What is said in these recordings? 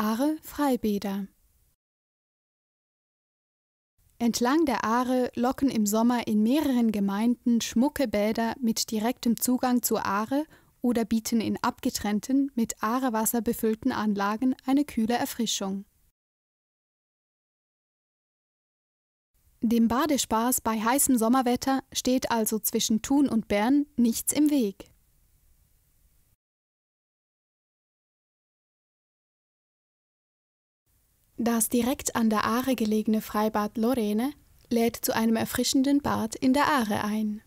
Aare Freibäder Entlang der Aare locken im Sommer in mehreren Gemeinden schmucke Bäder mit direktem Zugang zur Aare oder bieten in abgetrennten, mit Aarewasser befüllten Anlagen eine kühle Erfrischung. Dem Badespaß bei heißem Sommerwetter steht also zwischen Thun und Bern nichts im Weg. Das direkt an der Aare gelegene Freibad Lorene lädt zu einem erfrischenden Bad in der Aare ein.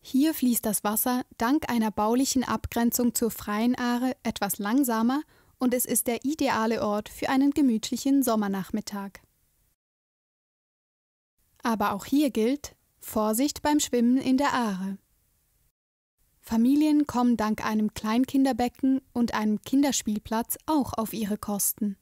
Hier fließt das Wasser dank einer baulichen Abgrenzung zur freien Aare etwas langsamer und es ist der ideale Ort für einen gemütlichen Sommernachmittag. Aber auch hier gilt Vorsicht beim Schwimmen in der Aare. Familien kommen dank einem Kleinkinderbecken und einem Kinderspielplatz auch auf ihre Kosten.